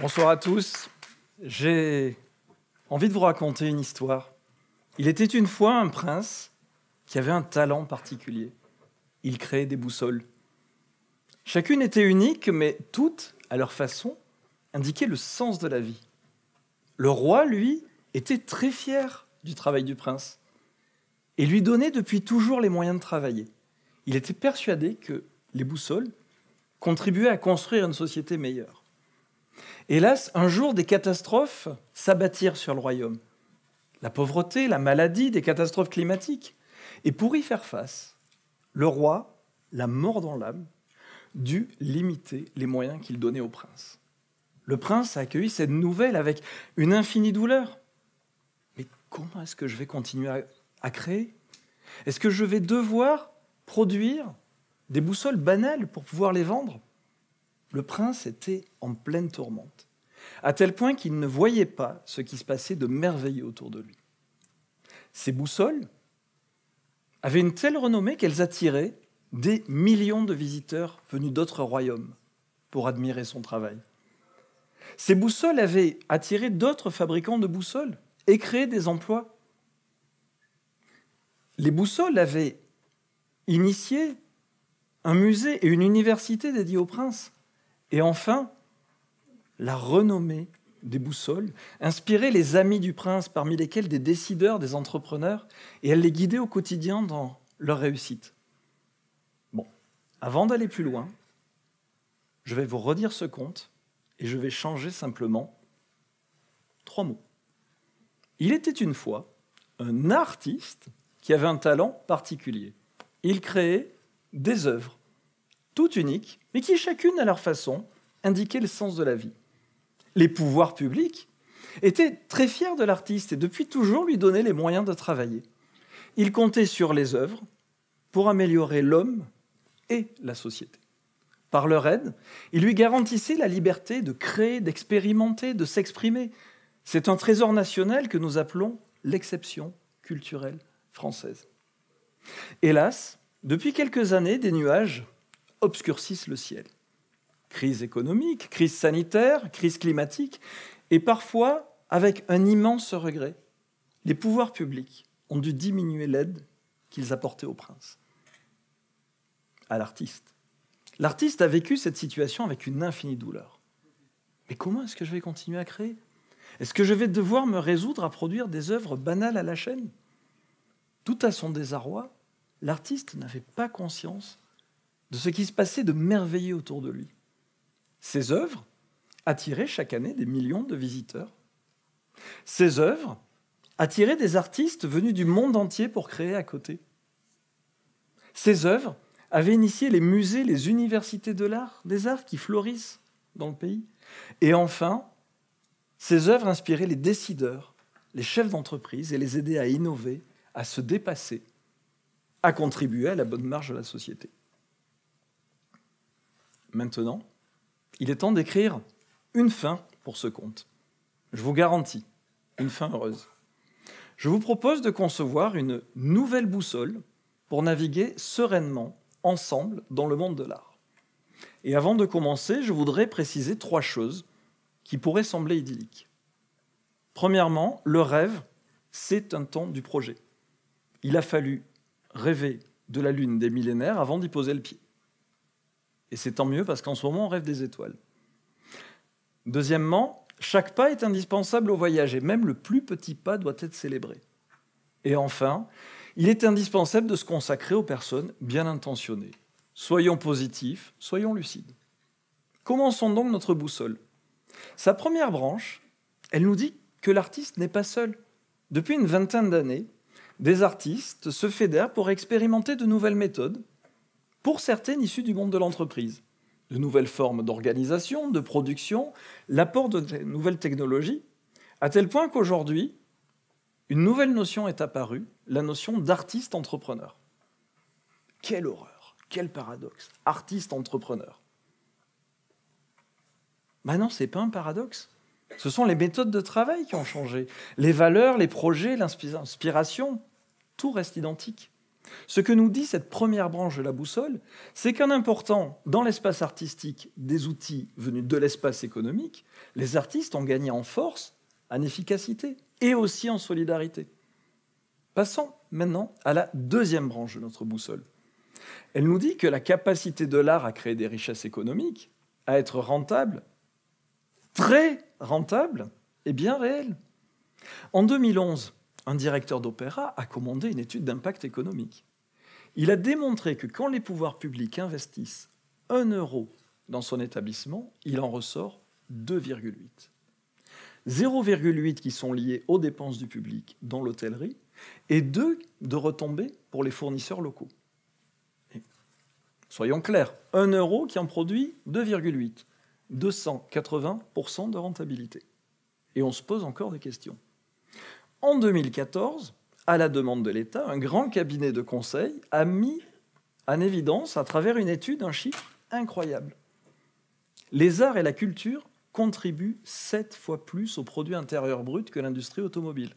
Bonsoir à tous. J'ai envie de vous raconter une histoire. Il était une fois un prince qui avait un talent particulier. Il créait des boussoles. Chacune était unique, mais toutes, à leur façon, indiquaient le sens de la vie. Le roi, lui, était très fier du travail du prince et lui donnait depuis toujours les moyens de travailler. Il était persuadé que les boussoles contribuaient à construire une société meilleure. Hélas, un jour, des catastrophes s'abattirent sur le royaume. La pauvreté, la maladie, des catastrophes climatiques. Et pour y faire face, le roi, la mort dans l'âme, dut limiter les moyens qu'il donnait au prince. Le prince a accueilli cette nouvelle avec une infinie douleur. Mais comment est-ce que je vais continuer à, à créer Est-ce que je vais devoir produire des boussoles banales pour pouvoir les vendre le prince était en pleine tourmente, à tel point qu'il ne voyait pas ce qui se passait de merveilleux autour de lui. Ses boussoles avaient une telle renommée qu'elles attiraient des millions de visiteurs venus d'autres royaumes pour admirer son travail. Ces boussoles avaient attiré d'autres fabricants de boussoles et créé des emplois. Les boussoles avaient initié un musée et une université dédiés au prince. Et enfin, la renommée des boussoles, inspirait les amis du prince, parmi lesquels des décideurs, des entrepreneurs, et elle les guidait au quotidien dans leur réussite. Bon, avant d'aller plus loin, je vais vous redire ce conte et je vais changer simplement trois mots. Il était une fois un artiste qui avait un talent particulier. Il créait des œuvres toutes uniques, mais qui chacune à leur façon indiquait le sens de la vie. Les pouvoirs publics étaient très fiers de l'artiste et depuis toujours lui donnaient les moyens de travailler. Ils comptaient sur les œuvres pour améliorer l'homme et la société. Par leur aide, ils lui garantissaient la liberté de créer, d'expérimenter, de s'exprimer. C'est un trésor national que nous appelons l'exception culturelle française. Hélas, depuis quelques années, des nuages obscurcissent le ciel. Crise économique, crise sanitaire, crise climatique, et parfois, avec un immense regret, les pouvoirs publics ont dû diminuer l'aide qu'ils apportaient au prince, à l'artiste. L'artiste a vécu cette situation avec une infinie douleur. Mais comment est-ce que je vais continuer à créer Est-ce que je vais devoir me résoudre à produire des œuvres banales à la chaîne Tout à son désarroi, l'artiste n'avait pas conscience de ce qui se passait de merveilleux autour de lui. Ses œuvres attiraient chaque année des millions de visiteurs. Ses œuvres attiraient des artistes venus du monde entier pour créer à côté. Ses œuvres avaient initié les musées, les universités de l'art, des arts qui florissent dans le pays. Et enfin, ses œuvres inspiraient les décideurs, les chefs d'entreprise et les aidaient à innover, à se dépasser, à contribuer à la bonne marge de la société. Maintenant, il est temps d'écrire une fin pour ce conte. Je vous garantis, une fin heureuse. Je vous propose de concevoir une nouvelle boussole pour naviguer sereinement ensemble dans le monde de l'art. Et avant de commencer, je voudrais préciser trois choses qui pourraient sembler idylliques. Premièrement, le rêve, c'est un temps du projet. Il a fallu rêver de la Lune des millénaires avant d'y poser le pied. Et c'est tant mieux parce qu'en ce moment, on rêve des étoiles. Deuxièmement, chaque pas est indispensable au voyage et même le plus petit pas doit être célébré. Et enfin, il est indispensable de se consacrer aux personnes bien intentionnées. Soyons positifs, soyons lucides. Commençons donc notre boussole. Sa première branche, elle nous dit que l'artiste n'est pas seul. Depuis une vingtaine d'années, des artistes se fédèrent pour expérimenter de nouvelles méthodes pour certaines issues du monde de l'entreprise. De nouvelles formes d'organisation, de production, l'apport de nouvelles technologies, à tel point qu'aujourd'hui, une nouvelle notion est apparue, la notion d'artiste-entrepreneur. Quelle horreur, quel paradoxe, artiste-entrepreneur. maintenant bah non, c'est pas un paradoxe. Ce sont les méthodes de travail qui ont changé, les valeurs, les projets, l'inspiration, tout reste identique. Ce que nous dit cette première branche de la boussole, c'est qu'en important dans l'espace artistique des outils venus de l'espace économique, les artistes ont gagné en force, en efficacité et aussi en solidarité. Passons maintenant à la deuxième branche de notre boussole. Elle nous dit que la capacité de l'art à créer des richesses économiques, à être rentable, très rentable, est bien réelle. En 2011, un directeur d'opéra a commandé une étude d'impact économique. Il a démontré que quand les pouvoirs publics investissent 1 euro dans son établissement, il en ressort 2,8. 0,8 qui sont liés aux dépenses du public dans l'hôtellerie et 2 de retombées pour les fournisseurs locaux. soyons clairs, 1 euro qui en produit 2,8, 280% de rentabilité. Et on se pose encore des questions. En 2014, à la demande de l'État, un grand cabinet de conseil a mis en évidence, à travers une étude, un chiffre incroyable. Les arts et la culture contribuent sept fois plus au produit intérieur brut que l'industrie automobile.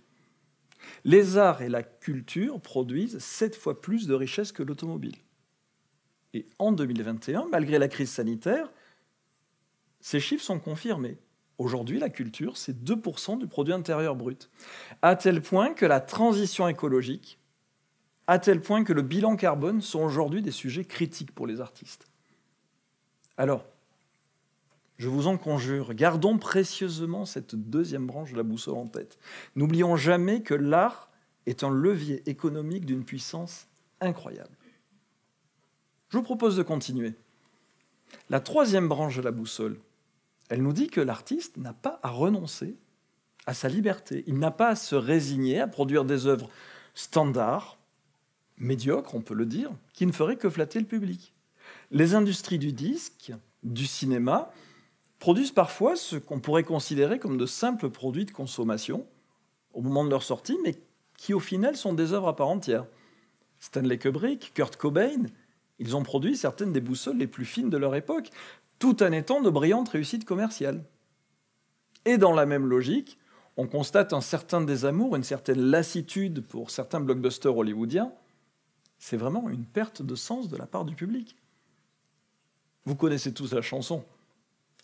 Les arts et la culture produisent sept fois plus de richesses que l'automobile. Et en 2021, malgré la crise sanitaire, ces chiffres sont confirmés. Aujourd'hui, la culture, c'est 2% du produit intérieur brut. À tel point que la transition écologique, à tel point que le bilan carbone sont aujourd'hui des sujets critiques pour les artistes. Alors, je vous en conjure, gardons précieusement cette deuxième branche de la boussole en tête. N'oublions jamais que l'art est un levier économique d'une puissance incroyable. Je vous propose de continuer. La troisième branche de la boussole, elle nous dit que l'artiste n'a pas à renoncer à sa liberté. Il n'a pas à se résigner à produire des œuvres standards, médiocres, on peut le dire, qui ne feraient que flatter le public. Les industries du disque, du cinéma, produisent parfois ce qu'on pourrait considérer comme de simples produits de consommation au moment de leur sortie, mais qui au final sont des œuvres à part entière. Stanley Kubrick, Kurt Cobain, ils ont produit certaines des boussoles les plus fines de leur époque tout en étant de brillantes réussites commerciales. Et dans la même logique, on constate un certain désamour, une certaine lassitude pour certains blockbusters hollywoodiens. C'est vraiment une perte de sens de la part du public. Vous connaissez tous la chanson.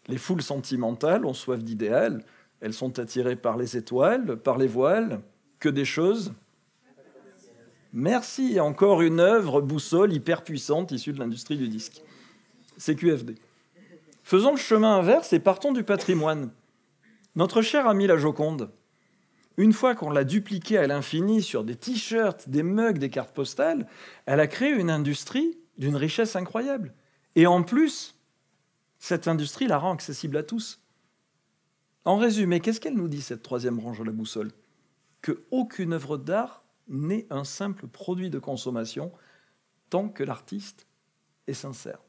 Les foules sentimentales ont soif d'idéal, elles sont attirées par les étoiles, par les voiles, que des choses. Merci, encore une œuvre boussole hyper puissante issue de l'industrie du disque. CQFD. Faisons le chemin inverse et partons du patrimoine. Notre chère ami la Joconde, une fois qu'on l'a dupliquée à l'infini sur des t-shirts, des mugs, des cartes postales, elle a créé une industrie d'une richesse incroyable. Et en plus, cette industrie la rend accessible à tous. En résumé, qu'est-ce qu'elle nous dit, cette troisième branche de la boussole Que aucune œuvre d'art n'est un simple produit de consommation tant que l'artiste est sincère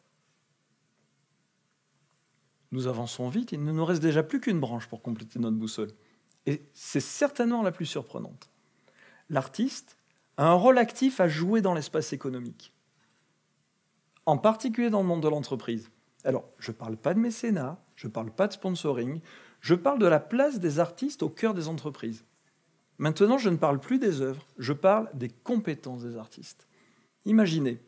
nous avançons vite, il ne nous reste déjà plus qu'une branche pour compléter notre boussole. Et c'est certainement la plus surprenante. L'artiste a un rôle actif à jouer dans l'espace économique, en particulier dans le monde de l'entreprise. Alors, je ne parle pas de mécénat, je ne parle pas de sponsoring, je parle de la place des artistes au cœur des entreprises. Maintenant, je ne parle plus des œuvres, je parle des compétences des artistes. Imaginez.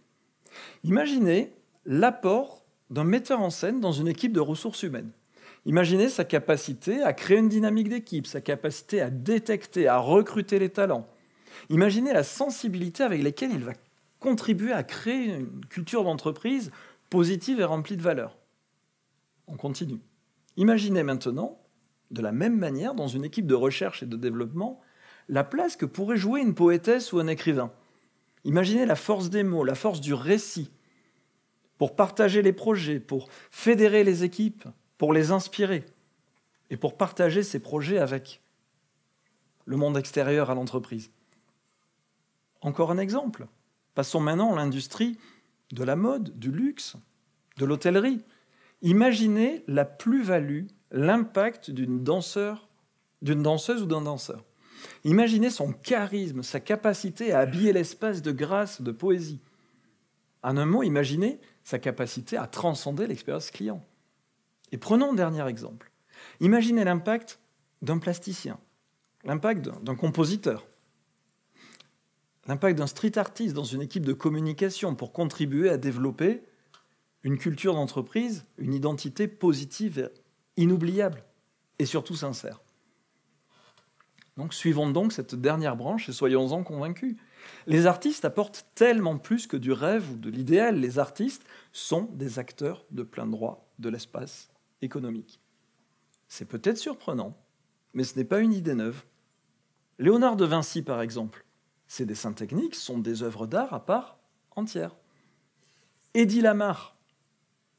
Imaginez l'apport d'un metteur en scène dans une équipe de ressources humaines. Imaginez sa capacité à créer une dynamique d'équipe, sa capacité à détecter, à recruter les talents. Imaginez la sensibilité avec laquelle il va contribuer à créer une culture d'entreprise positive et remplie de valeur. On continue. Imaginez maintenant, de la même manière, dans une équipe de recherche et de développement, la place que pourrait jouer une poétesse ou un écrivain. Imaginez la force des mots, la force du récit, pour partager les projets, pour fédérer les équipes, pour les inspirer et pour partager ces projets avec le monde extérieur à l'entreprise. Encore un exemple. Passons maintenant à l'industrie de la mode, du luxe, de l'hôtellerie. Imaginez la plus-value, l'impact d'une d'une danseuse ou d'un danseur. Imaginez son charisme, sa capacité à habiller l'espace de grâce, de poésie. En un mot, imaginez sa capacité à transcender l'expérience client. Et prenons un dernier exemple. Imaginez l'impact d'un plasticien, l'impact d'un compositeur, l'impact d'un street artiste dans une équipe de communication pour contribuer à développer une culture d'entreprise, une identité positive, inoubliable et surtout sincère. Donc suivons donc cette dernière branche et soyons-en convaincus. Les artistes apportent tellement plus que du rêve ou de l'idéal. Les artistes sont des acteurs de plein droit de l'espace économique. C'est peut-être surprenant, mais ce n'est pas une idée neuve. Léonard de Vinci, par exemple, ses dessins techniques sont des œuvres d'art à part entière. Eddie Lamar,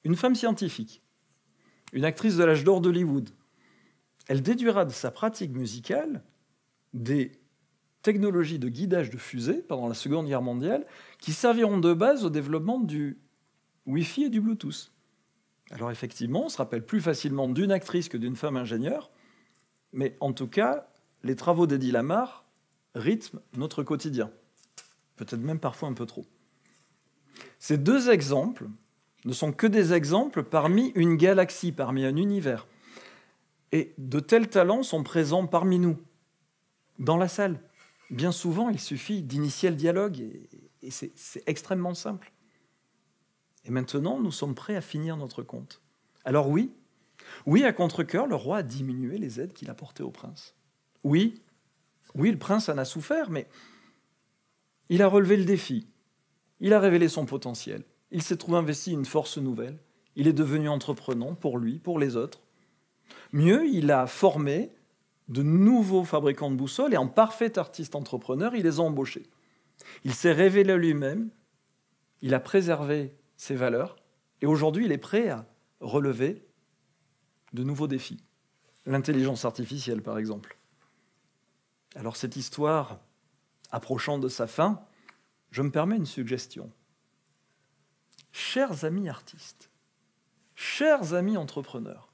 une femme scientifique, une actrice de l'âge d'or d'Hollywood, elle déduira de sa pratique musicale des technologies de guidage de fusées pendant la Seconde Guerre mondiale qui serviront de base au développement du Wi-Fi et du Bluetooth. Alors effectivement, on se rappelle plus facilement d'une actrice que d'une femme ingénieure, mais en tout cas, les travaux d'Eddie Lamar rythment notre quotidien, peut-être même parfois un peu trop. Ces deux exemples ne sont que des exemples parmi une galaxie, parmi un univers. Et de tels talents sont présents parmi nous, dans la salle, Bien souvent, il suffit d'initier le dialogue et, c'est extrêmement simple. Et maintenant, nous sommes prêts à finir notre compte. Alors oui, oui, à contre-coeur, le roi a diminué les aides qu'il apportait au prince. Oui, oui, le prince en a souffert, mais il a relevé le défi. Il a révélé son potentiel. Il s'est trouvé investi une force nouvelle. Il est devenu entreprenant pour lui, pour les autres. Mieux, il a formé de nouveaux fabricants de boussoles et en parfait artiste entrepreneur, il les a embauchés. Il s'est révélé lui-même, il a préservé ses valeurs et aujourd'hui il est prêt à relever de nouveaux défis. L'intelligence artificielle, par exemple. Alors cette histoire approchant de sa fin, je me permets une suggestion. Chers amis artistes, chers amis entrepreneurs,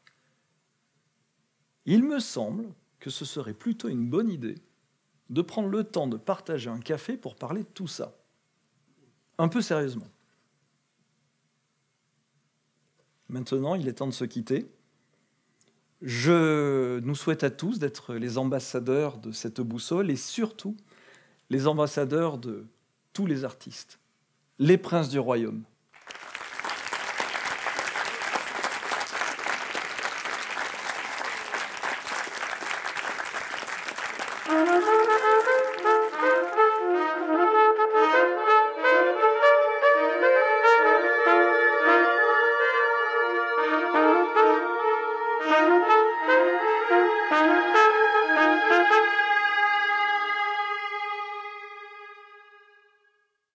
il me semble que ce serait plutôt une bonne idée de prendre le temps de partager un café pour parler de tout ça. Un peu sérieusement. Maintenant, il est temps de se quitter. Je nous souhaite à tous d'être les ambassadeurs de cette boussole et surtout les ambassadeurs de tous les artistes, les princes du royaume.